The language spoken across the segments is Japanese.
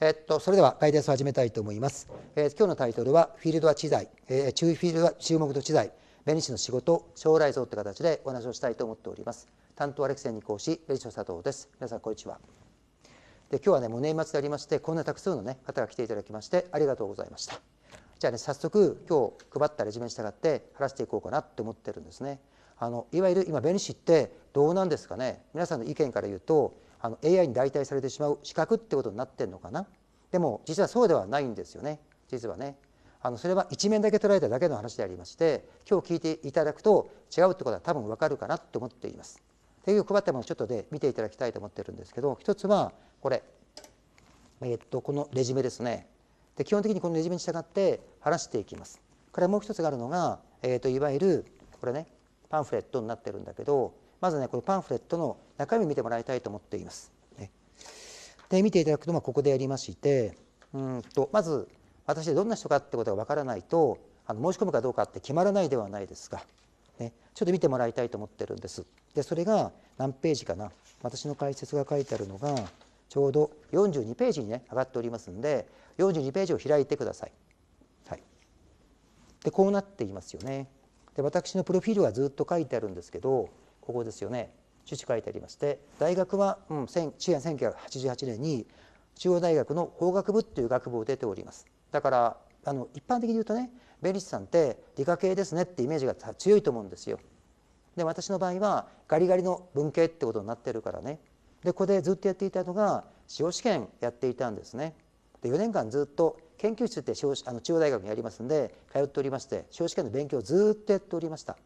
えっと、それではガイデンスを始めたいと思います。えー、今日のタイトルは、フィールドは知財、えー、フィールドは注目と知財、ベニシの仕事、将来像という形でお話をしたいと思っております。担当アレクセンに講師、ベニシの佐藤です。皆さん、こんにちは。で今日はね、もう年末でありまして、こんなたくさんの、ね、方が来ていただきまして、ありがとうございました。じゃあね、早速、今日配ったレジュメに従って話していこうかなって思ってるんですね。あのいわゆる今、ベニシってどうなんですかね。皆さんの意見から言うと、あの AI に代替されてしまう資格ってことになってるのかなでも実はそうではないんですよね実はねあのそれは一面だけ捉えただけの話でありまして今日聞いていただくと違うってことは多分わかるかなと思っています。手を配ったものをちょっとで見ていただきたいと思ってるんですけど一つはこれ、えー、っとこのレジュメですねで基本的にこのレジュメに従って話していきます。からもう一つがあるのが、えー、っといわゆるこれねパンフレットになってるんだけどまずねこのパンフレットの中身見てもらいたいと思っています。で見ていただくとまあここでやりましてうんとまず私どんな人かってことがわからないとあの申し込むかどうかって決まらないではないですか。ね、ちょっと見てもらいたいと思ってるんです。でそれが何ページかな私の解説が書いてあるのがちょうど42ページにね上がっておりますんで42ページを開いてください。はい、でこうなっていますよね。で私のプロフィールはずっと書いてあるんですけどここですよね趣旨書いてありまして大学は、うん、紀元1988年に中央大学の法学部っていう学部を出ておりますだからあの一般的に言うとねベリスさんって理科系ですねってイメージが強いと思うんですよで私の場合はガリガリの文系ってことになってるからねでここでずっとやっていたのが司法試験やっていたんですねで4年間ずっと研究室ってあの中央大学にありますんで通っておりまして司法試験の勉強をずっとやっておりました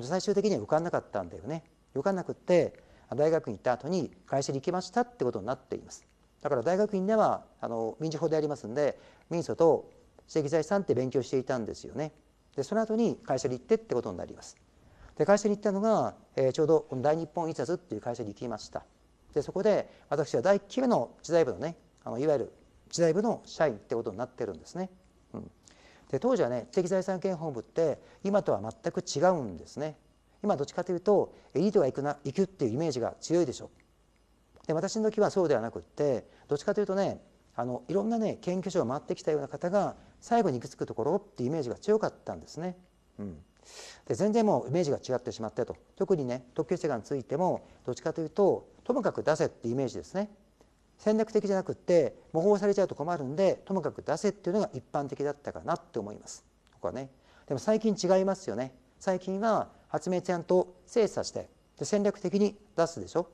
最終的には受かんなかったんだよね受かんなくって大学に行った後に会社に行きましたってことになっていますだから大学院ではあの民事法でありますんで民訴と知的財産って勉強していたんですよねでその後に会社に行ってってことになりますで会社に行ったのが、えー、ちょうどこの大日本印刷っていう会社に行きましたでそこで私は第1期目の知財部のねあのいわゆる知財部の社員ってことになってるんですねで当時はね知的財産権本部って今とは全く違うんですね今どっちかというとエリートが行くな行くっていうイメージが強いでしょで私の時はそうではなくってどっちかというとねあのいろんなね研究所を回ってきたような方が最後に行き着くところっていうイメージが強かったんですね。うん、で全然もうイメージが違ってしまってと特にね特急世界についてもどっちかというとともかく出せってイメージですね。戦略的じゃなくって模倣されちゃうと困るんでともかく出せっていうのが一般的だったかなって思いますここはねでも最近違いますよね最近は発明ちゃんと精査してで戦略的に出すでしょ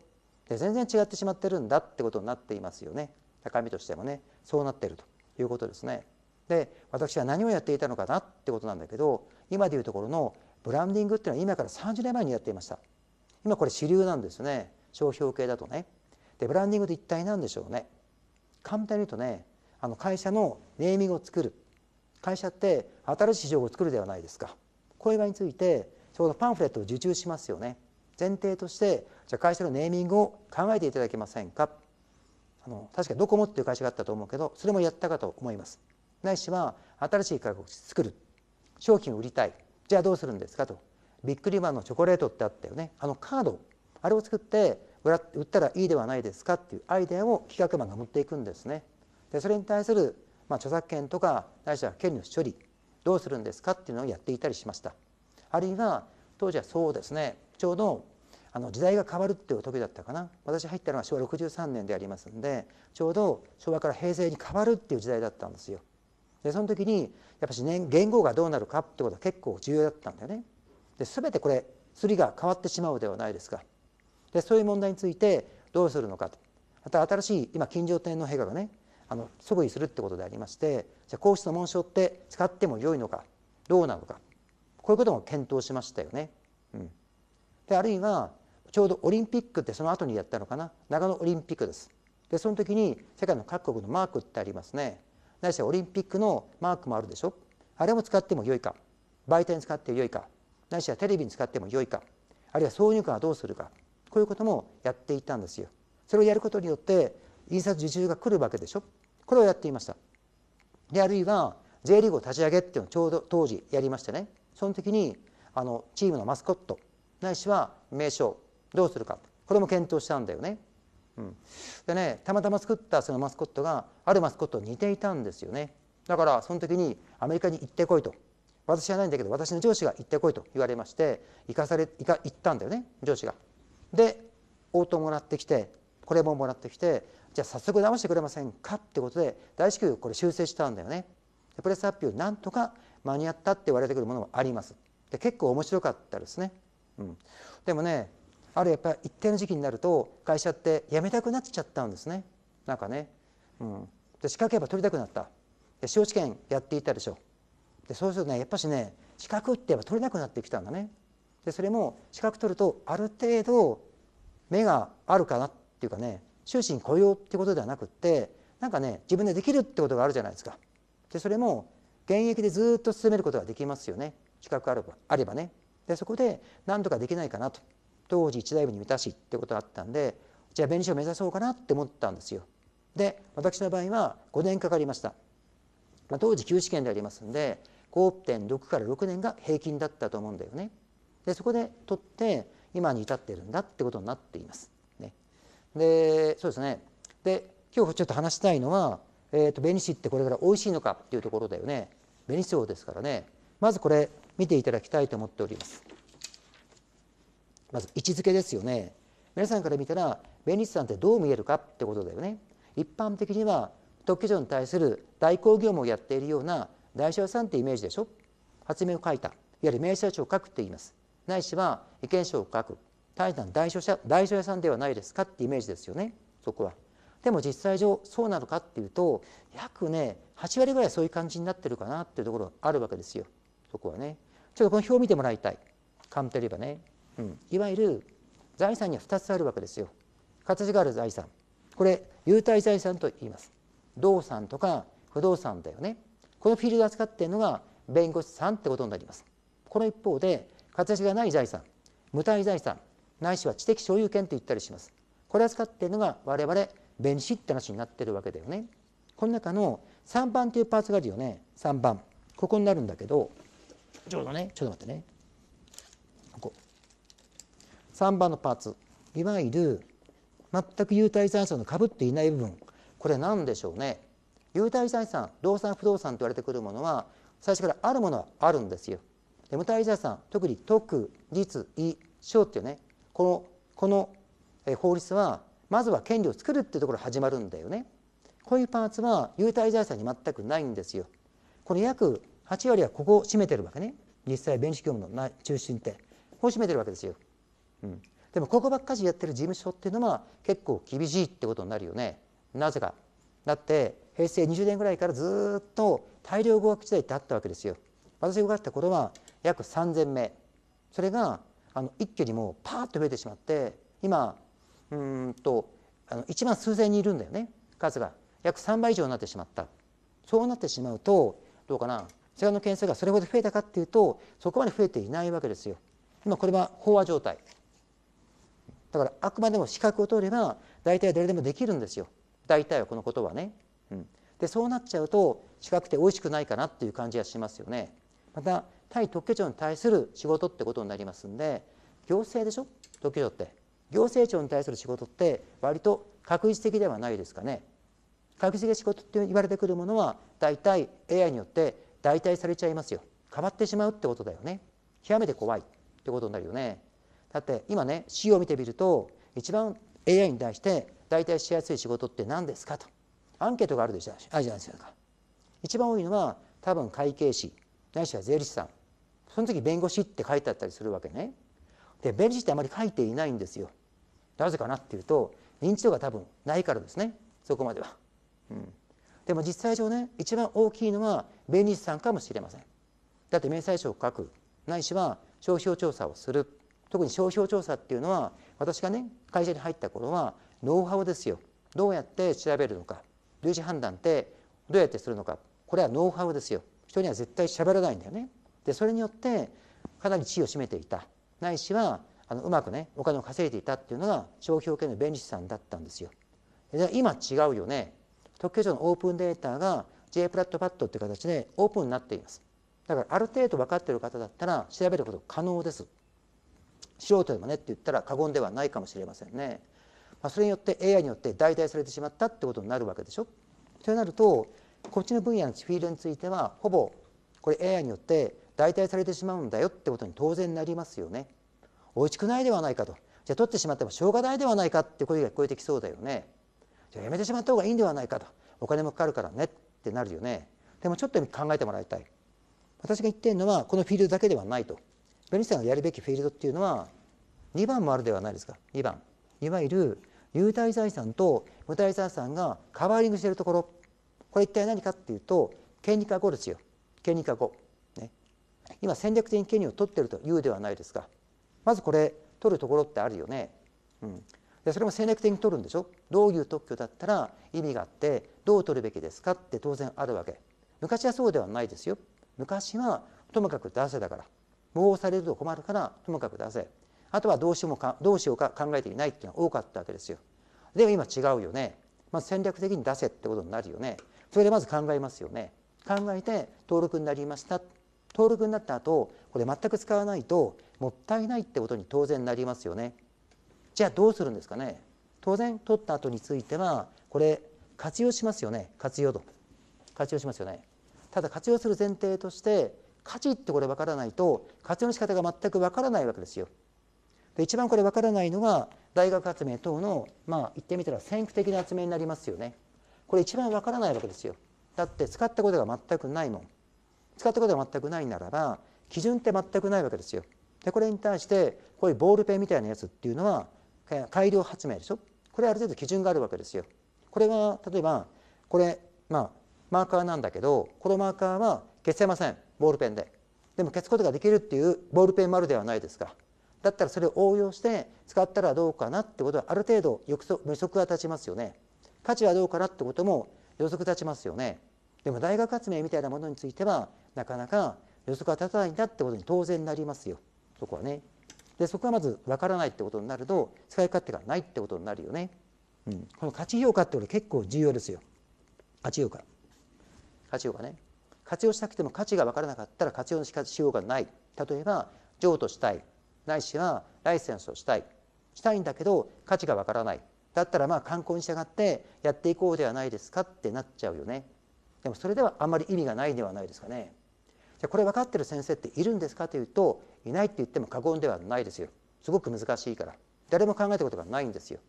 で全然違ってしまってるんだってことになっていますよね高みとしてもねそうなってるということですねで私は何をやっていたのかなってことなんだけど今でいうところのブランディングっていうのは今から30年前にやっていました今これ主流なんですよね商標系だとねでブランディングって一体何でしょうね簡単に言うとねあの会社のネーミングを作る会社って新しい市場を作るではないですかこういう場合についてちょうどパンフレットを受注しますよね前提としてじゃ会社のネーミングを考えていただけませんかあの確かドコモっていう会社があったと思うけどそれもやったかと思いますないしは新しい価格を作る商品を売りたいじゃあどうするんですかとビックリマンのチョコレートってあったよねあのカードあれを作って売ったらいいではないですかっていうアイデアを企画マンが持っていくんですね。でそれに対する、まあ著作権とかなしは権利の処理どうするんですかっていうのをやっていたりしました。あるいは当時はそうですねちょうどあの時代が変わるっていう時だったかな私入ったのは昭和63年でありますんでちょうど昭和から平成に変わるっていう時代だったんですよ。でその時にやっぱし、ね、言語がどうなるかってことは結構重要だったんだよね。で全てこれすりが変わってしまうではないですか。でそういう問題についてどうするのかとまた新しい今金城天皇陛下がねあの即位するってことでありましてじゃあ皇室の紋章って使っても良いのかどうなのかこういうことも検討しましたよね。うん、であるいはちょうどオリンピックってその後にやったのかな長野オリンピックです。でその時に世界の各国のマークってありますね。ないしはオリンピックのマークもあるでしょ。あれも使っても良いか媒体に使って良いかないしはテレビに使っても良いかあるいは挿入歌はどうするかこういうこともやっていたんですよ。それをやることによって印刷受注が来るわけでしょこれをやっていました。であるいは J リーグを立ち上げっていうのをちょうど当時やりましたねその時にあのチームのマスコットないしは名称どうするかこれも検討したんだよね。うん、でねたまたま作ったそのマスコットがあるマスコットに似ていたんですよね。だからその時にアメリカに行ってこいと私はないんだけど私の上司が行ってこいと言われまして行かされ行か行ったんだよね上司が。で応答もらってきてこれももらってきてじゃあ早速直してくれませんかってことで大至急これ修正したんだよね。プレス発表なんとか間に合ったって言われてくるものもあります。で結構面白かったですね。うん、でもねあるやっぱり一定の時期になると会社って辞めたくなっちゃったんですねなんかね。うん、で資格やっぱ取りたくなった。で司法試験やっていたでしょ。でそうするとねやっぱしね資格ってやっぱ取れなくなってきたんだね。でそれも資格取るとある程度目があるかなっていうかね終身雇用ってことではなくってなんかね自分でできるってことがあるじゃないですか。でそれも現役でずっと進めることができますよね資格あればあればね。でそこで何とかできないかなと当時一大部に満たしってことがあったんでじゃあ弁理士を目指そうかなって思ったんですよ。で私の場合は5年かかりました。まあ、当時9試験でありますんで5.6から6年が平均だったと思うんだよね。でそこで取って今に至ってるんだってことになっています。ね、でそうですねで今日ちょっと話したいのは、えーと、紅子ってこれから美味しいのかっていうところだよね紅子ですからねまずこれ見ていただきたいと思っております。まず位置づけですよね。皆さんから見たら紅子さんってどう見えるかってことだよね。一般的には特許庁に対する代行業務をやっているような代償さんってイメージでしょ発明を書いたいわゆる名社長を書くって言いますないしは意見書を書く大談、代書者代書屋さんではないですかってイメージですよねそこは。でも実際上そうなのかっていうと約ね8割ぐらいそういう感じになってるかなっていうところがあるわけですよそこはね。ちょっとこの表を見てもらいたい鑑定えばね、うん、いわゆる財産には2つあるわけですよ形がある財産これ優待財産と言います動産とか不動産だよねこのフィールド扱っているのが弁護士さんってことになりますこの一方で形がない財産無体財産ないしは知的所有権と言ったりしますこれを使っているのが我々弁士って話になってるわけだよねこの中の3番というパーツがあるよね3番ここになるんだけどちょうどねちょっと待ってねここ3番のパーツいわゆる全く有体財産のかぶっていない部分これ何でしょうね有体財産動産不動産と言われてくるものは最初からあるものはあるんですよでまたイザヤさん特に特実意章っていうねこのこの法律はまずは権利を作るっていうところ始まるんだよね。こういうパーツは優待財産に全くないんですよ。この約8割はここを占めてるわけね。実際弁士業務の中心ってこう占めてるわけですよ。うん、でもここばっかりやってる事務所っていうのは結構厳しいってことになるよね。なぜか。だって平成20年ぐらいからずっと大量語学時代ってあったわけですよ。私がかった頃は約3,000名それがあの一挙にもうパーッと増えてしまって今うんとあの1万数千人いるんだよね数が約3倍以上になってしまったそうなってしまうとどうかな世話の件数がそれほど増えたかっていうとそこまで増えていないわけですよ。今これは飽和状態だからあくまでも資格を取れば大体誰でもできるんですよ大体はこのことはね。うん、でそうなっちゃうと資格っておいしくないかなっていう感じがしますよね。また対特許庁に対する仕事ってことになりますんで行政でしょ特許庁って行政庁に対する仕事って割と確実的ではないですかね確実的仕事って言われてくるものは大体 AI によって代替されちゃいますよ変わってしまうってことだよね極めて怖いってことになるよねだって今ね資料を見てみると一番 AI に対して代替しやすい仕事って何ですかとアンケートがあるでしょあるじゃないですか一番多いのは多分会計士ないしは税理士さんその時弁護士って書いてあったりするわけね。で弁護士ってあまり書いていないんですよ。なぜかなっていうと認知度が多分ないからですねそこまでは。うん、でも実際上ね一番大きいのは弁理士さんかもしれません。だって明細書を書くないしは商標調査をする特に商標調査っていうのは私がね会社に入った頃はノウハウですよ。どうやって調べるのか類似判断ってどうやってするのかこれはノウハウですよ。人には絶対喋らないんだよね。でそれによってかなり地位を占めていたないしはあのうまくねお金を稼いでいたっていうのが商標権険の便利さんだったんですよ。で今違うよね特許庁のオープンデータが J プラットパッドっていう形でオープンになっています。だからある程度分かっている方だったら調べること可能です。素人でもねって言ったら過言ではないかもしれませんね。まあ、それによって AI によって代替されてしまったってことになるわけでしょ。となるとこっちの分野のフィールドについてはほぼこれ AI によって代替されてしまうんだよってことに当然なりますよね。美味しくないではないかとじゃあ取ってしまってもしょうがないではないかって声が聞こえてきそうだよね。じゃあやめてしまった方がいいんではないかとお金もかかるからねってなるよね。でもちょっと考えてもらいたい。私が言ってるのはこのフィールドだけではないと。ベニさんがやるべきフィールドっていうのは2番もあるではないですか2番。いわゆる有体財産と無体財産がカバーリングしているところこれ一体何かっていうと権利化後ですよ権利化後今戦略的に権利を取ってるというではないですかまずこれ取るところってあるよね、うん、でそれも戦略的に取るんでしょどういう特許だったら意味があってどう取るべきですかって当然あるわけ昔はそうではないですよ昔はともかく出せだから模倣されると困るからともかく出せあとはどうしようもかどうしようか考えていないっていうのが多かったわけですよでも今違うよね、まあ、戦略的に出せってことになるよねそれでまず考えますよね考えて登録になりました登録になった後これ全く使わないともったいないってことに当然なりますよね。じゃあどうするんですかね当然取った後についてはこれ活用しますよね活用と活用しますよね。ただ活用する前提として価値ってこれ分からないと活用の仕方が全く分からないわけですよ。で一番これ分からないのが大学発明等のまあ言ってみたら先駆的な発明になりますよね。これ一番分からないわけですよ。だって使ったことが全くないもん。使ったことが全くないならば基準って全くないわけですよ。でこれに対してこういうボールペンみたいなやつっていうのは改良発明でしょこれある程度基準があるわけですよ。これは例えばこれまあマーカーなんだけどこのマーカーは消せませんボールペンで。でも消すことができるっていうボールペン丸ではないですか。だったらそれを応用して使ったらどうかなってことはある程度予測が立ちますよね。価値はどうかなってことも予測立ちますよね。でも大学発明みたいなものについてはなかなか予測が立たないんだってことに当然なりますよそこはね。でそこがまず分からないってことになると使い勝手がないってことになるよね。うん、この価値評価ってこれ結構重要ですよ。価値評価。価値評価ね。活用したくても価値が分からなかったら活用のしようがない。例えば譲渡したい。ないしはライセンスをしたい。したいんだけど価値が分からない。だったらまあ観光に従ってやっていこうではないですかってなっちゃうよね。でもそれではあまり意味がないではないですかね。じゃこれ分かってる先生っているんですかというといないって言っても過言ではないですよすごく難しいから誰も考えたことがないんですよ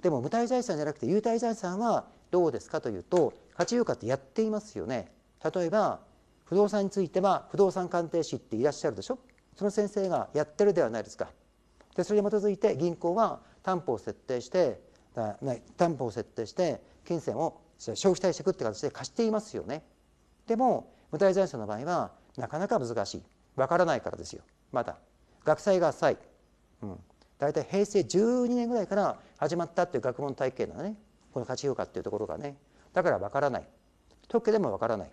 でも無体財産じゃなくて有体財産はどうですかというと価値有価ってやっていますよね例えば不動産については不動産鑑定士っていらっしゃるでしょその先生がやってるではないですかでそれに基づいて銀行は担保を設定して担保を設定して金銭を消費対策って形で貸していますよねでも無体財産の場合はなかなか難しいわからないからですよまだ学祭が浅い、うん、大体平成12年ぐらいから始まったっていう学問体系のねこの価値評価っていうところがねだからわからない特許でもわからない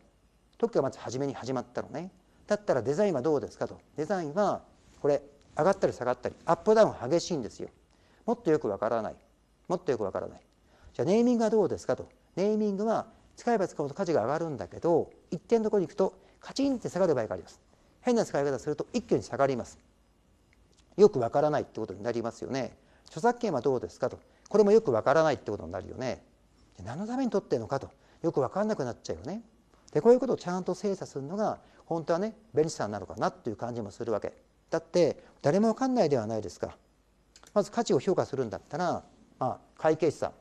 特許がまず初めに始まったのねだったらデザインはどうですかとデザインはこれ上がったり下がったりアップダウン激しいんですよもっとよくわからないもっとよくわからないじゃあネーミングはどうですかとネーミングは使えば使うと価値が上がるんだけど一点のところに行くとカチンって下がる場合があります変な使い方すると一挙に下がりますよくわからないってことになりますよね著作権はどうですかとこれもよくわからないってことになるよね何のために取ってるのかとよくわかんなくなっちゃうよねでこういうことをちゃんと精査するのが本当はねベ利さんなのかなっていう感じもするわけだって誰もわかんないではないですかまず価値を評価するんだったら、まあ、会計士さん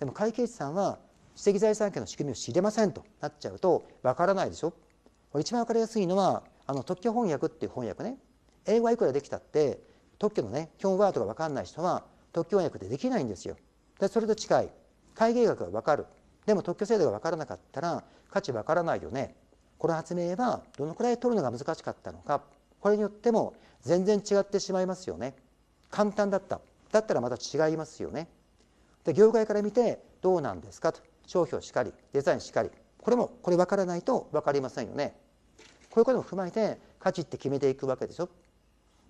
でも会計士さんは知的財産権の仕組みを知れませんとなっちゃうとわからないでしょ一番分かりやすいのはあの特許翻訳っていう翻訳ね英語はいくらできたって特許のね基本ワードがわかんない人は特許翻訳でできないんですよ。でそれと近い会計学がわかるでも特許制度がわからなかったら価値わからないよねこの発明はどのくらい取るのが難しかったのかこれによっても全然違ってしまいますよね簡単だっただったらまた違いますよねで業界から見てどうなんですかと商標しかりデザインしかりこれもこれ分からないと分かりませんよねこういうことも踏まえて価値って決めていくわけでしょ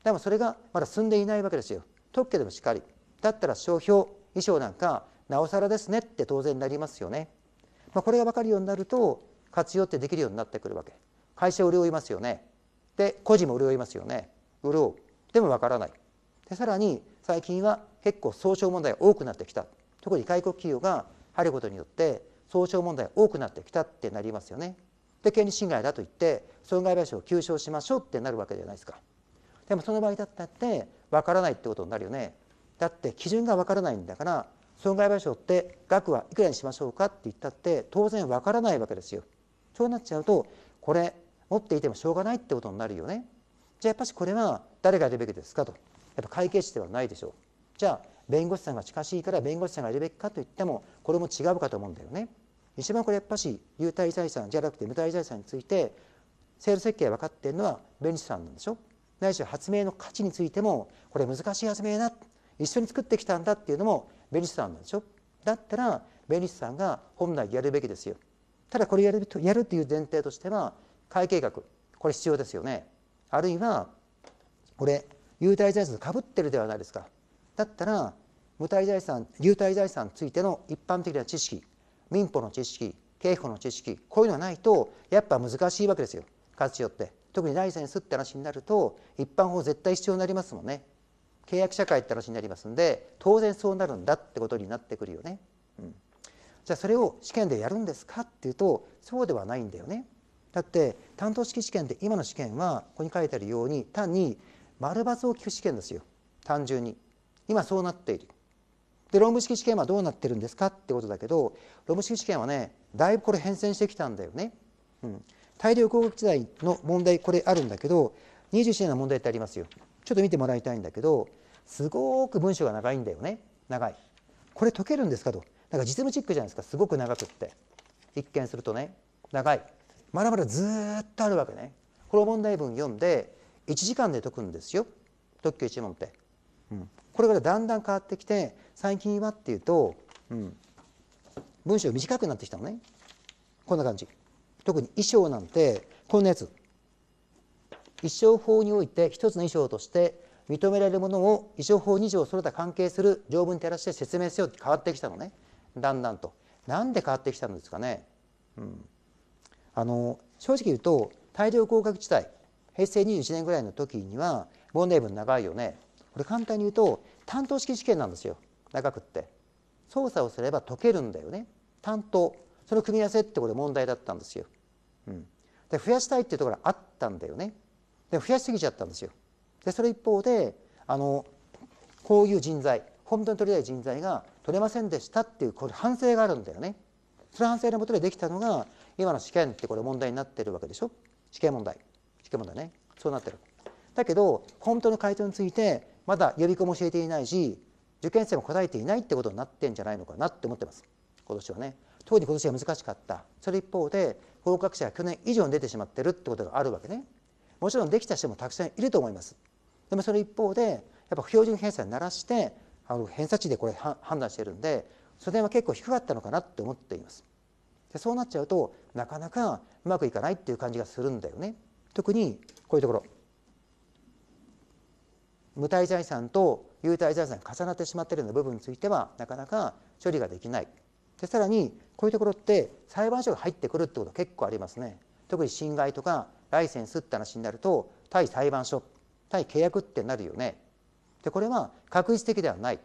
でもそれがまだ進んでいないわけですよ特許でもしかりだったら商標衣装なんかなおさらですねって当然なりますよね、まあ、これが分かるようになると活用ってできるようになってくるわけ会社を潤いますよねで個人も潤いますよね潤うでも分からないでさらに最近は結構総称問題が多くなってきた特に外国企業が入ることによって訴訟問題多くなってきたってなりますよね。で権利侵害だと言って損害賠償を求償しましょうってなるわけじゃないですか。でもその場合だったってわからないってことになるよね。だって基準がわからないんだから損害賠償って額はいくらにしましょうかって言ったって当然わからないわけですよ。そうなっちゃうとこれ持っていてもしょうがないってことになるよね。じゃあやっぱしこれは誰がやるべきですかとやっぱ会計士ではないでしょう。じゃあ弁護士さんが近しいから弁護士さんがやるべきかといってもこれも違うかと思うんだよね。一番これやっぱし有体財産じゃなくて無体財産について制度設計分かってるのは弁理士さんなんでしょないし発明の価値についてもこれ難しい発明だ一緒に作ってきたんだっていうのも弁理士さんなんでしょだったら弁理士さんが本来やるべきですよただこれやるやるという前提としては会計学これ必要ですよねあるいはこれ有体財産かぶってるではないですかだったら無体財産流体財産についての一般的な知識民法の知識刑法の知識こういうのがないとやっぱ難しいわけですよ活用って。特にライセンスって話になると一般法絶対必要になりますもんね。契約社会って話になりますんで当然そうなるんだってことになってくるよね。うん、じゃあそれを試験でやるんですかっていうとそうではないんだよね。だって担当式試験って今の試験はここに書いてあるように単に丸×を聞く試験ですよ単純に。今そうなっているで論文式試験はどうなってるんですかってことだけど論文式試験はねだいぶこれ変遷してきたんだよね、うん、大量工学時代の問題これあるんだけど21年の問題ってありますよちょっと見てもらいたいんだけどすごく文章が長いんだよね長いこれ解けるんですかとなんか実務チックじゃないですかすごく長くって一見するとね長いまだまだずっとあるわけねこの問題文読んで1時間で解くんですよ特許1問ってうん、これからだんだん変わってきて最近はっていうと、うん、文章短くなってきたのねこんな感じ特に衣装なんてこんなやつ衣装法において一つの衣装として認められるものを衣装法2条それと関係する条文に照らして説明せよって変わってきたのねだんだんと。なんで変わってきたんですかね、うん、あの正直言うと大量降格地帯平成21年ぐらいの時には問題文長いよねこれ簡単に言うと担当式試験なんですよ長くって。操作をすれば解けるんだよね担当その組み合わせってこれ問題だったんですよ。うん、で増やしたいっていうところあったんだよね。で増やしすぎちゃったんですよ。でそれ一方であのこういう人材本当に取りたい人材が取れませんでしたっていうこれ反省があるんだよね。その反省のもとでできたのが今の試験ってこれ問題になってるわけでしょ試験問題試験問題ねそうなってる。だけど本当の回答についてまだ予備校も教えていないし受験生も答えていないってことになってんじゃないのかなって思ってます今年はね特に今年は難しかったそれ一方で合格者が去年以上に出てしまってるってことがあるわけねもちろんできた人もたくさんいると思いますでもその一方でやっぱ標準偏差に鳴らしてあの偏差値でこれ判断してるんでそれは結構低かったのかなって思っていますでそうなっちゃうとなかなかうまくいかないっていう感じがするんだよね特にこういうところ無体財産と有体財産が重なってしまっているような部分についてはなかなか処理ができないでさらにこういうところって裁判所が入ってくるってことは結構ありますね特に侵害とかライセンスって話になると対裁判所対契約ってなるよねでこれは確実的ではない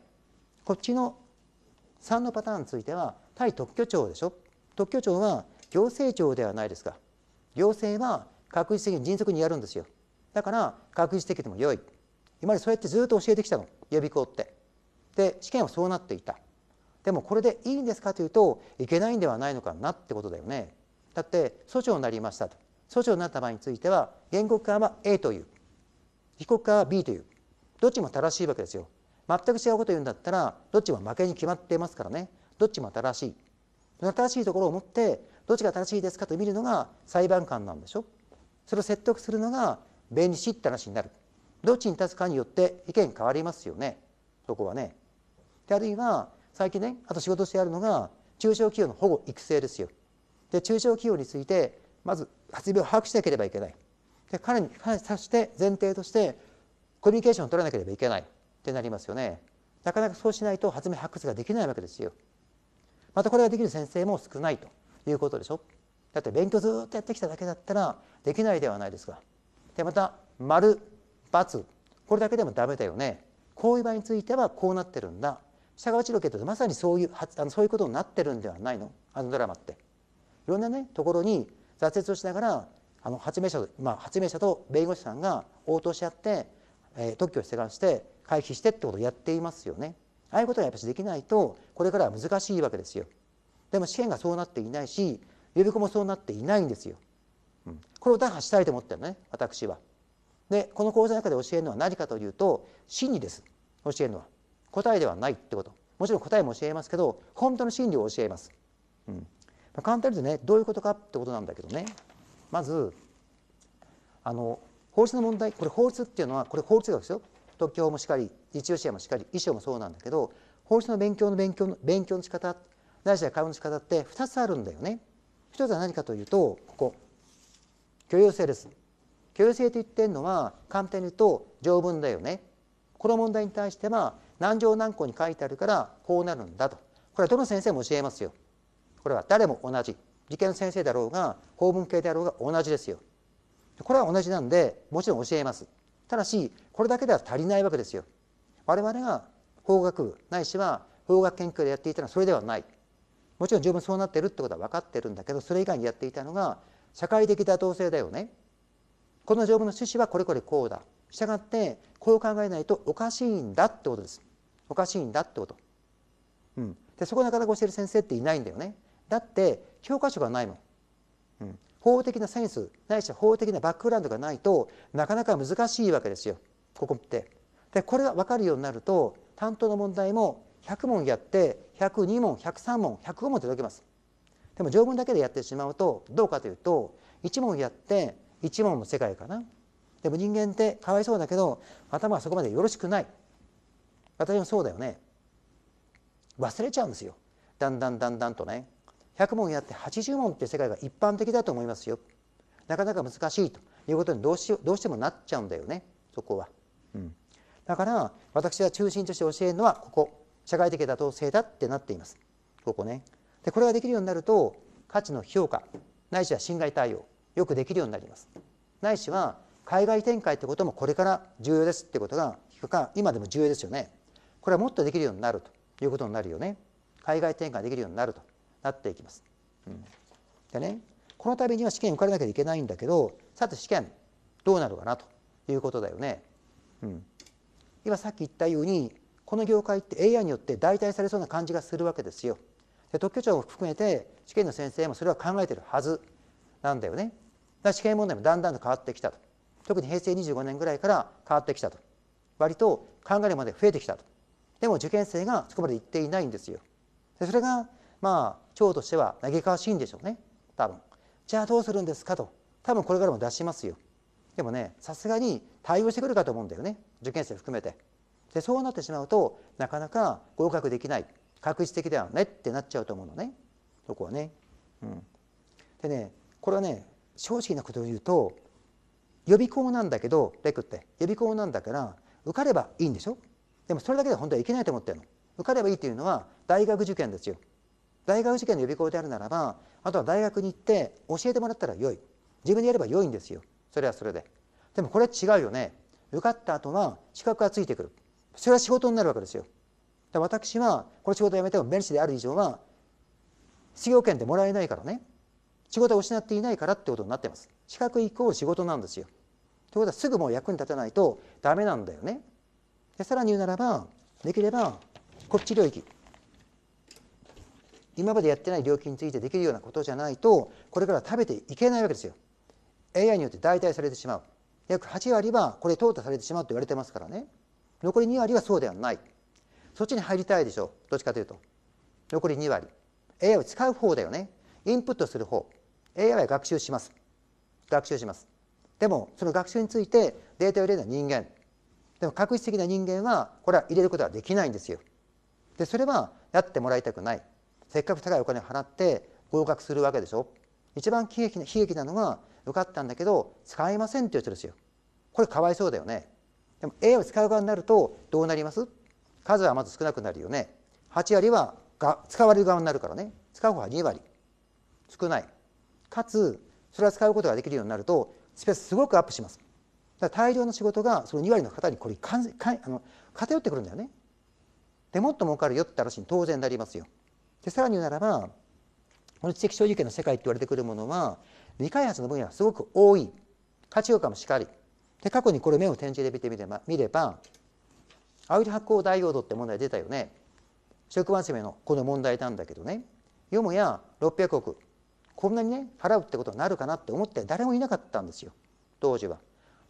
こっちの3のパターンについては対特許庁でしょ特許庁は行政庁ではないですか行政は確実的に迅速にやるんですよだから確実的でも良い今までそうやってずっと教えてきたの予備校って。で試験はそうなっていた。でもこれでいいんですかというといけないんではないのかなってことだよね。だって訴訟になりましたと訴訟になった場合については原告側は A という被告側は B というどっちも正しいわけですよ。全く違うこと言うんだったらどっちも負けに決まっていますからねどっちも正しい。正しいところを持ってどっちが正しいですかと見るのが裁判官なんでしょそれを説得するのが弁理士って話になるどっちに立つかによって意見変わりますよねそこはね。であるいは最近ねあと仕事してあるのが中小企業の保護育成ですよ。で中小企業についてまず発病を把握しなければいけない。で彼にさして前提としてコミュニケーションを取らなければいけないってなりますよね。なかなかそうしないと発明発掘ができないわけですよ。またこれができる先生も少ないということでしょ。だって勉強ずっとやってきただけだったらできないではないですか。でまた丸×これだけでもダメだよねこういう場合についてはこうなってるんだ下が落ちるけどまさにそういうあのそういうことになってるんではないのあのドラマって。いろんなねところに挫折をしながらあの発明者と、まあ、発明者と弁護士さんが応答し合って、えー、特許を出願して回避してってことをやっていますよね。ああいうことがやっぱりできないとこれからは難しいわけですよ。でも試験がそうなっていないし予備校もそうなっていないんですよ。うん、これを打破したいと思ってるね私は。でこの講座の中で教えるのは何かというと真理です教えるのは答えではないってこともちろん答えも教えますけど本当の真理を教えます、うんまあ、簡単に言うとねどういうことかってことなんだけどねまずあの法律の問題これ法律っていうのはこれ法律学ですよ特許法もしかり実用試合もしかり衣装もそうなんだけど法律の勉強の勉強の勉強の仕方ないしは会話の仕方って2つあるんだよね。一つは何かというとここ許容性です共生と言ってるのは簡単に言うと条文だよね。この問題に対しては何条何項に書いてあるからこうなるんだと。これはどの先生も教えますよ。これは誰も同じ。理系の先生だろうが法文系であろうが同じですよ。これは同じなんでもちろん教えます。ただしこれだけでは足りないわけですよ。我々が法学部ないしは法学研究でやっていたのはそれではない。もちろん十分そうなっているってことは分かってるんだけどそれ以外にやっていたのが社会的妥当性だよねこの条文の趣旨はこれこれこうだしたがってこう考えないとおかしいんだってことですおかしいんだってこと、うん、でそこなかなか教える先生っていないんだよねだって教科書がないもん、うん、法的なセンスないしは法的なバックグラウンドがないとなかなか難しいわけですよここってでこれが分かるようになると担当の問題も100問やって102問103問105問で解けますでも条文だけでやってしまうとどうかというと1問やって一問の世界かな。でも人間ってかわいそうだけど頭はそこまでよろしくない。私もそうだよね。忘れちゃうんですよ。だんだんだんだんとね。100問やって80問って世界が一般的だと思いますよ。なかなか難しいということにどうしどうしてもなっちゃうんだよねそこは、うん。だから私は中心として教えるのはここ社会的妥当性だってなっていますここね。でこれができるようになると価値の評価ないしは侵害対応よくできるようになりますないしは海外展開ってこともこれから重要ですってことが聞くか今でも重要ですよねこれはもっとできるようになるということになるよね海外展開できるようになるとなっていきます、うん、でねこの度には試験受からなきゃいけないんだけどさて試験どうなるかなということだよね、うん、今さっき言ったようにこの業界って AI によって代替されそうな感じがするわけですよで特許庁を含めて試験の先生もそれは考えてるはずなんだよねら試験問題もだんだんと変わってきたと特に平成25年ぐらいから変わってきたと割と考えるまで増えてきたとでも受験生がそこまで行っていないんですよでそれがまあ長としては嘆かわしいんでしょうね多分じゃあどうするんですかと多分これからも出しますよでもねさすがに対応してくるかと思うんだよね受験生含めてでそうなってしまうとなかなか合格できない確実的ではないってなっちゃうと思うのねそこはね、うん、でねこれはね正直なことを言うと予備校なんだけどレクって予備校なんだから受かればいいんでしょでもそれだけでは本当はいけないと思ってるの受かればいいっていうのは大学受験ですよ大学受験の予備校であるならばあとは大学に行って教えてもらったらよい自分でやればよいんですよそれはそれででもこれ違うよね受かった後は資格がついてくるそれは仕事になるわけですよ私はこの仕事を辞めても弁士である以上は失業権でもらえないからね仕事を失っていないからってことになってます。資格イコール仕事なんですよ。ということはすぐもう役に立たないとダメなんだよね。でさらに言うならばできればこっち領域今までやってない領域についてできるようなことじゃないとこれから食べていけないわけですよ。AI によって代替されてしまう。約8割はこれ淘汰されてしまうと言われてますからね。残り2割はそうではない。そっちに入りたいでしょ。どっちかというと。残り2割。AI を使う方だよね。インプットする方。AI は学習します学習しますでもその学習についてデータを入れるのは人間でも確実的な人間はこれは入れることはできないんですよでそれはやってもらいたくないせっかく高いお金を払って合格するわけでしょ一番悲劇悲劇なのが受かったんだけど使いませんっていう人ですよこれかわいそうだよねでも AI を使う側になるとどうなります数はまず少なくなるよね8割はが使われる側になるからね使う方は2割少ないかつそれを使うことができるようになるとスペースすごくアップします。だから大量の仕事がその2割の方にこれかんかあの偏ってくるんだよね。でもっと儲かるよって話に当然なりますよ。でさらに言うならばこの知的所有権の世界って言われてくるものは未開発の分野がすごく多い価値評価もしかりで過去にこれ目を転じで見てみれば見れば発光ダイオードって問題出たよね。職番攻めのこの問題なんだけどねよもや600億こんなにね払うってことになるかなって思って誰もいなかったんですよ当時は。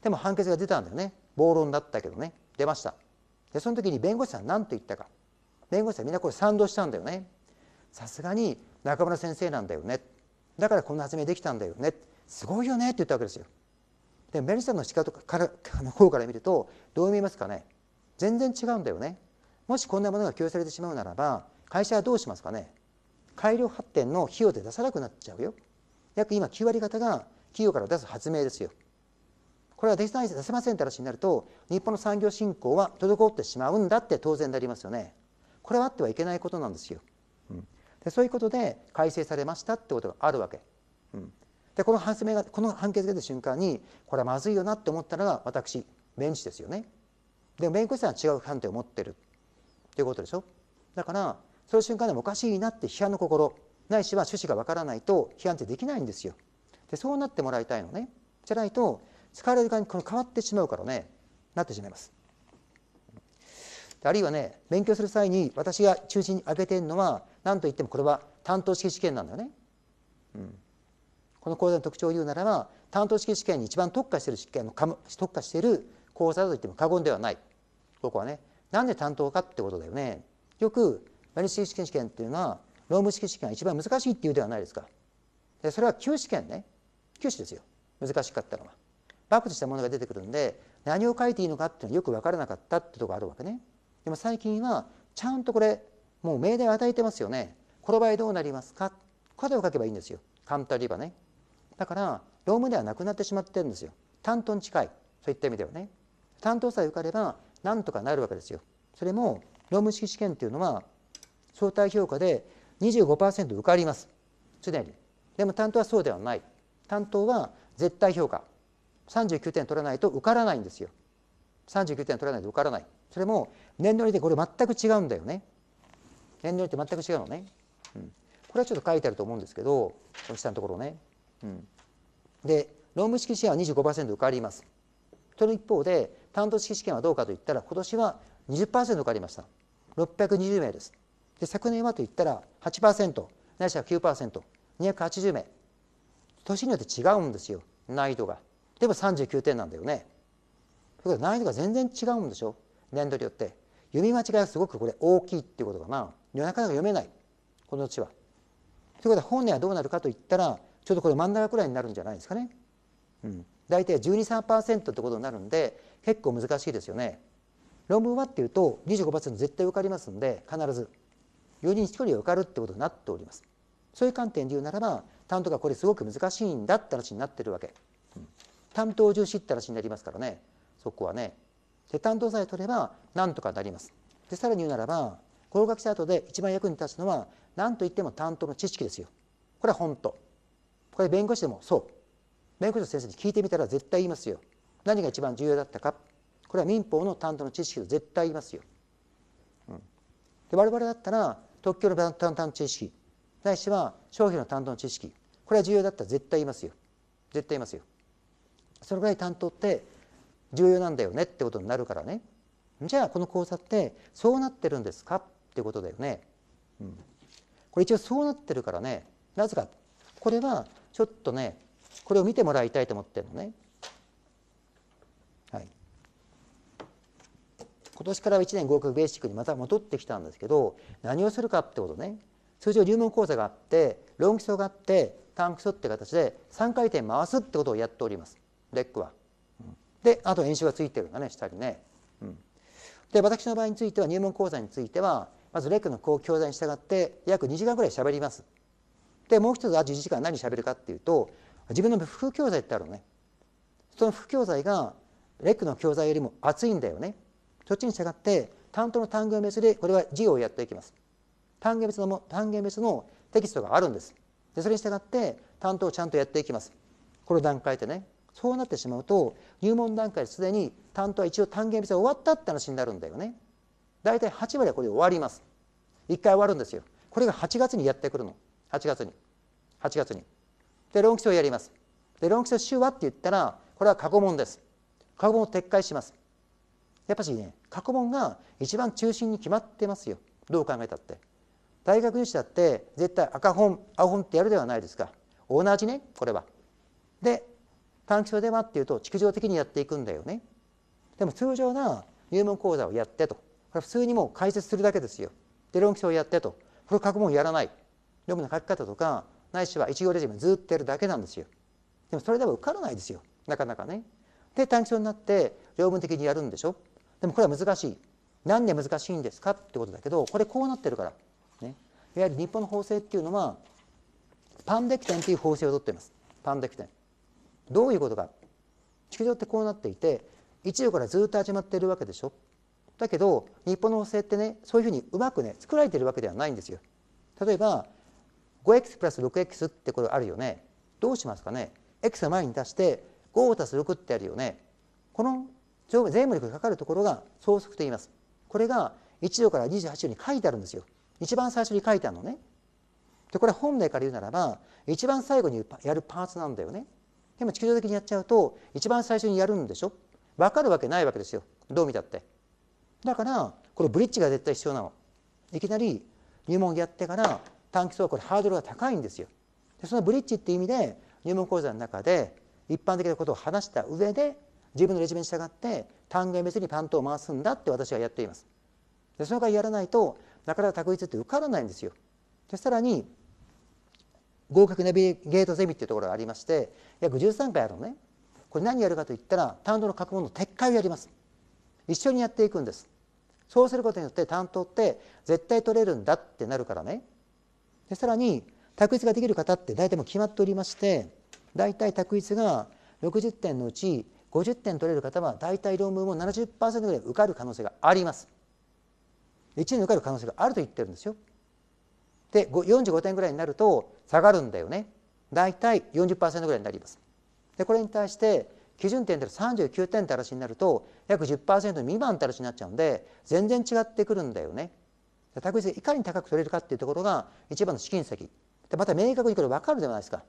でも判決が出たんだよね暴論だったけどね出ましたでその時に弁護士さん何と言ったか弁護士さんみんなこれ賛同したんだよねさすがに中村先生なんだよねだからこんな発明できたんだよねすごいよねって言ったわけですよでもメリさんの鹿とかからの方から見るとどう見えますかね全然違うんだよねもしこんなものが供与されてしまうならば会社はどうしますかね改良発展の費用で出さなくなっちゃうよ約今9割方が企業から出す発明ですよこれはデジタル出せませんって話になると日本の産業振興は滞ってしまうんだって当然でありますよねこれはあってはいけないことなんですよ、うん、でそういうことで改正されましたってことがあるわけ、うん、でこの判決がこの判決が出た瞬間にこれはまずいよなって思ったのが私弁士ですよねでも弁護士さんは違う観点を持ってるっていうことでしょだからその瞬間でもおかしいなって批判の心ないしは趣旨がわからないと批判ってできないんですよ。でそうなってもらいたいのね。じゃないと使われる側にこの変わってしまうからねなってしまいます。あるいはね勉強する際に私が中心に挙げているのは何といってもこれは担当式試験なんだよね。うん、この講座の特徴を言うならば担当式試験に一番特化している試験の特化している講座だと言っても過言ではない。ここはねなんで担当かってことだよね。よく何式試験試験っていうのはローム式試験が一番難しいっていうではないですかでそれは旧試験ね旧試ですよ難しかったのはクとしたものが出てくるんで何を書いていいのかっていうのはよく分からなかったってとこがあるわけねでも最近はちゃんとこれもう命題を与えてますよねこの場合どうなりますかこれを書けばいいんですよ簡単に言えばねだからロームではなくなってしまってるんですよ担当に近いそういった意味ではね担当さえ受かればなんとかなるわけですよそれもローム式試験っていうのは相対評価で25%受かります常にでも担当はそうではない担当は絶対評価39点取らないと受からないんですよ39点取らないと受からないそれも年度によってこれ全く違うんだよね年度によって全く違うのね、うん、これはちょっと書いてあると思うんですけどこの下のところね、うん、で論文式試験は25%受かりますその一方で担当式試験はどうかといったら今年は20%受かりました620名ですで昨年はといったら8%ないしは 9%280 名年によって違うんですよ難易度がでも39点なんだよねということ難易度が全然違うんでしょ年度によって読み間違いがすごくこれ大きいっていうことかな。なかなか読めないこのうちはということで本年はどうなるかといったらちょうどこれ真ん中くらいになるんじゃないですかね、うん、大体123%ってことになるんで結構難しいですよね論文はっていうと25%絶対受かりますんで必ず4人一人受かるってことになっております。そういう観点で言うならば担当がこれすごく難しいんだって話になってるわけ。担当重視って話になりますからねそこはね。で担当さえ取ればなんとかなります。でさらに言うならば合格した後で一番役に立つのは何といっても担当の知識ですよ。これは本当。これ弁護士でもそう。弁護士の先生に聞いてみたら絶対言いますよ。何が一番重要だったか。これは民法の担当の知識を絶対言いますよ。うん、で我々だったら特許の担当の知識ないしは商品の担当の知識これは重要だったら絶対言いますよ絶対言いますよそのぐらい担当って重要なんだよねってことになるからねじゃあこの講座ってそうなってるんですかってことだよね、うん、これ一応そうなってるからねなぜかこれはちょっとねこれを見てもらいたいと思ってるのね今年から1年合格ベーシックにまた戻ってきたんですけど何をするかってことね通常入門講座があって論基礎があって単基礎って形で3回転回すってことをやっておりますレックは。であと演習がついてるんだね下にね。で私の場合については入門講座についてはまずレックの教材に従って約2時間ぐらい喋ります。でもう一つあと1時間何喋るかっていうと自分の副教材ってあるのね。その副教材がレックの教材よりも厚いんだよね。そっちに従って担当の単元別でこれは授業をやっていきます単元別の単元別のテキストがあるんですでそれに従って担当をちゃんとやっていきますこの段階でねそうなってしまうと入門段階ですでに担当は一応単元別が終わったって話になるんだよね大体8割はこれで終わります1回終わるんですよこれが8月にやってくるの8月に8月にで論基礎をやりますで論基礎手話って言ったらこれは過去問です過去問を撤回しますやっぱしね過去問が一番中心に決まってますよどう考えたって。大学入試だって絶対赤本青本ってやるではないですか同じねこれは。で短期表ではっていうと築上的にやっていくんだよね。でも通常な入門講座をやってとこれ普通にもう解説するだけですよ。で論基礎をやってとこれ過去問やらない論文の書き方とかないしは一行レジュメずっとやるだけなんですよ。でもそれでは受からないですよなかなかね。で短期表になって条文的にやるんでしょ。でもこれは難しい。なんで難しいんですかってことだけど、これこうなってるから。ね、いわゆる日本の法制っていうのは、パンデキテンっていう法制をとっています。パンデキテン。どういうことか。地球上ってこうなっていて、一部からずっと始まっているわけでしょ。だけど、日本の法制ってね、そういうふうにうまくね、作られてるわけではないんですよ。例えば、5x プラス 6x ってこれあるよね。どうしますかね。x の前に出して、5を足す6ってあるよね。この税務がかかるところが相続と言います。これが1条から28条に書いてあるんですよ。一番最初に書いてあるのね。でこれ本来から言うならば一番最後にやるパーツなんだよね。でも地球的にやっちゃうと一番最初にやるんでしょ分かるわけないわけですよどう見たって。だからこれブリッジが絶対必要なの。いきなり入門やってから短期総はこれハードルが高いんですよ。でそのブリッジって意味で入門講座の中で一般的なことを話した上で自分のレジュメに従って単元別にパントを回すんだって私はやっています。でそれからやらないとなかなか択一って受からないんですよ。でさらに合格ナビゲートゼミっていうところがありまして約13回あるのねこれ何やるかといったら担当の過去問の撤回をやります一緒にやっていくんですそうすることによって担当って絶対取れるんだってなるからねでさらに択一ができる方って大体もう決まっておりまして大体択一が60点のうち50点取れる方は大体論文も70%ぐらい受かる可能性があります。1年受かる可能性があると言ってるんですよ。で45点ぐらいになると下がるんだよね。大体40%ぐらいになります。でこれに対して基準点で39点って話になると約10%未満って話になっちゃうんで全然違ってくるんだよね。で確率がいかに高く取れるかっていうところが一番の試金石でまた明確にこれ分かるじゃないですか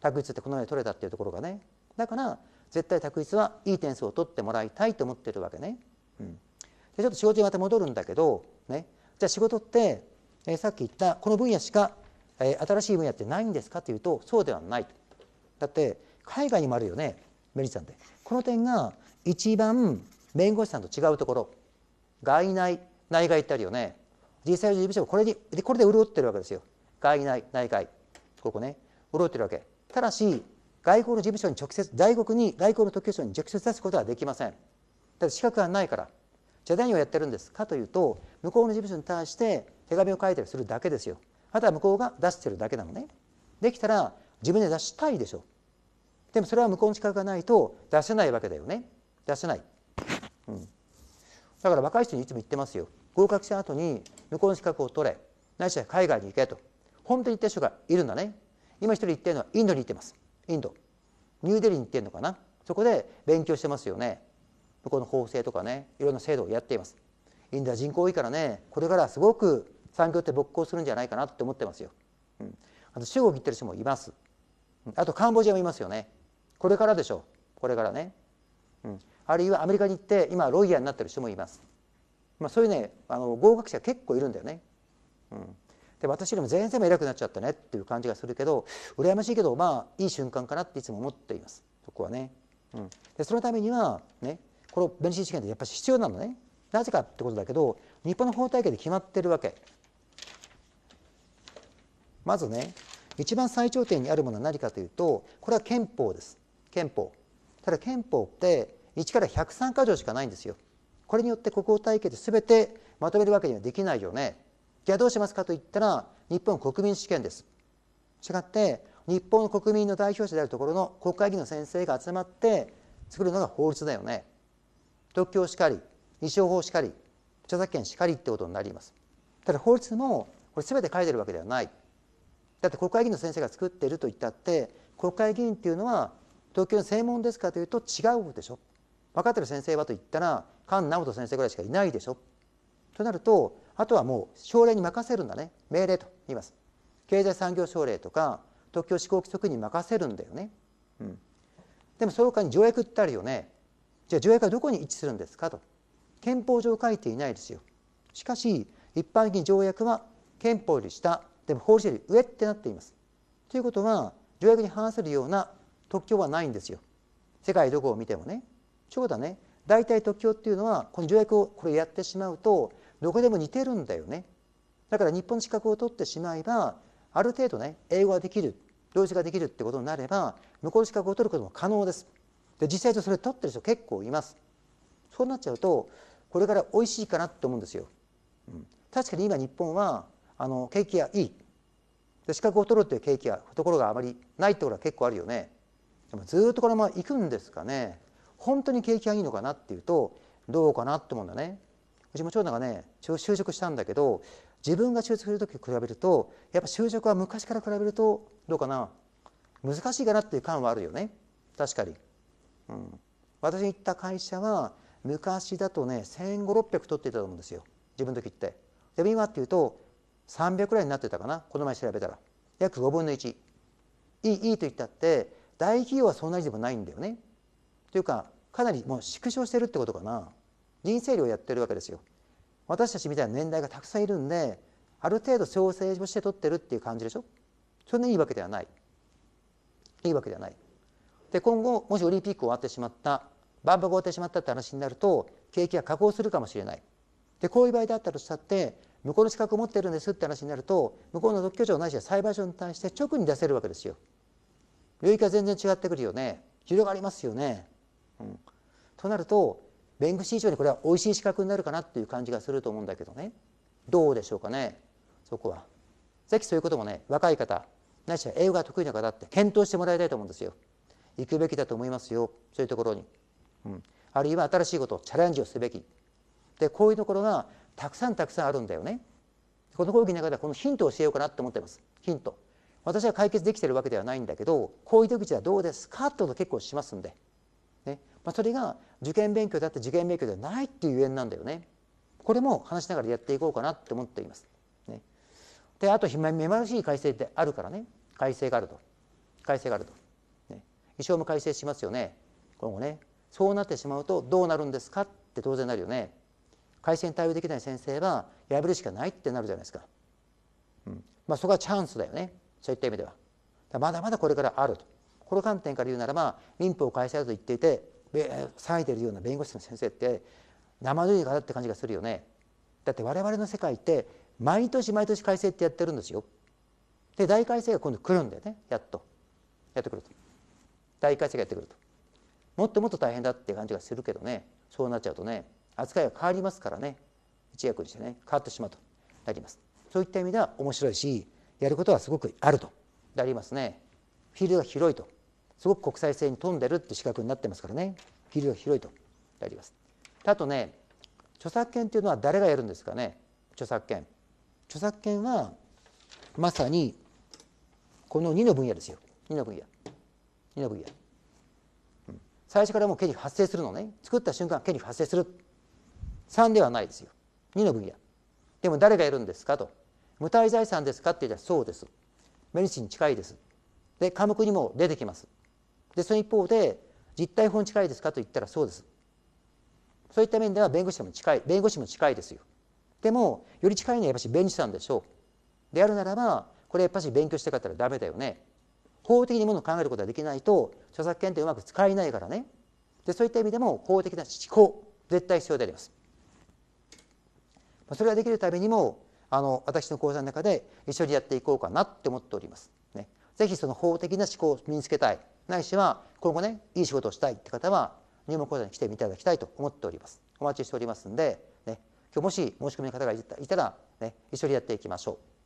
確率ってこのように取れたっていうところがねだから絶対択一はいい点数を取ってもらいたいと思ってるわけね。うん、でちょっと仕事にまた戻るんだけど、ね、じゃあ仕事って、えー、さっき言ったこの分野しか、えー、新しい分野ってないんですかというとそうではないだって海外にもあるよねメリーさんって。この点が一番弁護士さんと違うところ外内内外ってあるよね実際の事務所もこれでこれで潤ってるわけですよ外内内外ここね潤ってるわけただし外交の事務所に直接外国に外交の特許証に直接出すことはできませんただ資格がないからじゃあ何をやってるんですかというと向こうの事務所に対して手紙を書いたりするだけですよあとは向こうが出してるだけなのねできたら自分で出したいでしょでもそれは向こうの資格がないと出せないわけだよね出せない、うん、だから若い人にいつも言ってますよ合格した後に向こうの資格を取れないしは海外に行けと本当に言った人がいるんだね今一人言ってるのはインドに行ってますインドニューデリーに行ってんのかなそこで勉強してますよね向こうの法制とかねいろんな制度をやっていますインドは人口多いからねこれからすごく産業って勃興するんじゃないかなって思ってますよ、うん、あと中国行ってる人もいますあとカンボジアもいますよねこれからでしょうこれからね、うん、あるいはアメリカに行って今ロイヤーになってる人もいます、まあ、そういうねあの合格者結構いるんだよね、うん、で私よりも全然偉くなっちゃったねっていう感じがするけど羨ましいけどまあいい瞬間かなっていつも思っていますそこはね、うん、でそのためにはねこの弁理士試験ってやっぱり必要なのねなぜかってことだけど日本の法体系で決まってるわけまずね一番最頂点にあるものは何かというとこれは憲法です憲法ただ憲法って1から103か条しかないんですよこれによって国法体系で全てまとめるわけにはできないよねじゃあどうしますかと言ったら日本国民主権です。従って日本の国民の代表者であるところの国会議員の先生が集まって作るのが法律だよね。特許しかり二商法しかり著作権しかりってことになります。ただ法律もこれ全て書いてるわけではない。だって国会議員の先生が作っていると言ったって国会議員っていうのは東京の専門ですかというと違うでしょ分かってる先生はと言ったら菅直人先生ぐらいしかいないでしょとなるとあとはもう省令に任せるんだね命令と言います経済産業省令とか特許施行規則に任せるんだよね、うん、でもその他に条約ってあるよねじゃあ条約はどこに位置するんですかと憲法上書いていないですよしかし一般的に条約は憲法より下でも法律より上ってなっていますということは条約に反するような特許はないんですよ世界どこを見てもねちょうどね大体特許っていうのはこの条約をこれやってしまうとどこでも似てるんだよねだから日本資格を取ってしまえばある程度ね英語ができるドイツができるってことになれば向こうの資格を取ることも可能ですで実際とそれ取ってる人結構いますそうなっちゃうとこれから美味しいかなって思うんですよ、うん、確かに今日本はあの景気がいいで資格を取るという景気がところがあまりないところは結構あるよねでもずっとこのまま行くんですかね本当に景気がいいのかなっていうとどうかなって思うんだねうちも長男がね就職したんだけど自分が就職する時と比べるとやっぱ就職は昔から比べるとどうかな難しいかなっていう感はあるよね確かに、うん、私行った会社は昔だとね1500600取っていたと思うんですよ自分の時ってでも今っていうと300くらいになってたかなこの前調べたら約5分の1いいいいと言ったって大企業はそんなにでもないんだよねというかかなりもう縮小してるってことかな人生理をやってるわけですよ。私たちみたいな年代がたくさんいるんである程度調整をして取ってるっていう感じでしょそれでいいわけではないいいわけではないで今後もしオリンピック終わってしまった万博終わってしまったって話になると景気が下降するかもしれないでこういう場合であったとしたって向こうの資格を持ってるんですって話になると向こうの特許庁ないしは裁判所に対して直に出せるわけですよ領域が全然違ってくるよね広がりますよね、うん、となると弁護士以上にこれは美味しい資格になるかなっていう感じがすると思うんだけどねどうでしょうかねそこは。ぜひそういうこともね若い方ないしは英語が得意な方って検討してもらいたいと思うんですよ。行くべきだと思いますよそういうところに。うん、あるいは新しいことをチャレンジをすべき。でこういうところがたくさんたくさんあるんだよね。この講義の中ではこのヒントを教えようかなと思ってます。ヒント。私は解決できてるわけではないんだけどこういう時口はどうですかってこと結構しますんで、ね、まあ、それが受験勉強であって受験勉強ではないっていうゆえんなんだよねこれも話しながらやっていこうかなって思っています。ね、であと目まぐしい改正ってあるからね改正があると改正があると、ね、一生も改正しますよね今後ねそうなってしまうとどうなるんですかって当然なるよね改正に対応できない先生は破るしかないってなるじゃないですか、うんまあ、そこはチャンスだよねそういった意味ではまだまだこれからあるとこの観点から言うならば民法改正だと言っていて騒いでるような弁護士の先生って生ぬるい方って感じがするよねだって我々の世界って毎年毎年改正ってやってるんですよで大改正が今度来るんだよねやっとやってくると大改正がやってくるともっともっと大変だって感じがするけどねそうなっちゃうとね扱いが変わりますからね一役にしてね変わってしまうとなりますそういった意味では面白いしやることはすごくあるとなりますねフィールドが広いとすごく国際性に富んでるって資格になってますからねフィ広いとあります。あとね著作権っていうのは誰がやるんですかね著作権。著作権はまさにこの2の分野ですよ2の分野2の分野、うん、最初からもう権利発生するのね作った瞬間権利発生する3ではないですよ2の分野でも誰がやるんですかと無体財産ですかって言ったらそうですメリシンに近いですで科目にも出てきますでその一方で実態法に近いですかと言ったらそうですそういった面では弁護士も近い弁護士も近いですよでもより近いのはやっぱり弁護士さんでしょうであるならばこれやっぱり勉強してかったらダメだよね法的にものを考えることができないと著作権ってうまく使えないからねでそういった意味でも法的な思考絶対必要でありますそれができるためにもあの私の講座の中で一緒にやっていこうかなって思っております。ね、ぜひその法的な思考を身につけたいないしは今後ねいい仕事をしたいって方は入門講座に来ていただきたいと思っておりますお待ちしておりますんで、ね、今日もし申し込みの方がいたら、ね、一緒にやっていきましょう。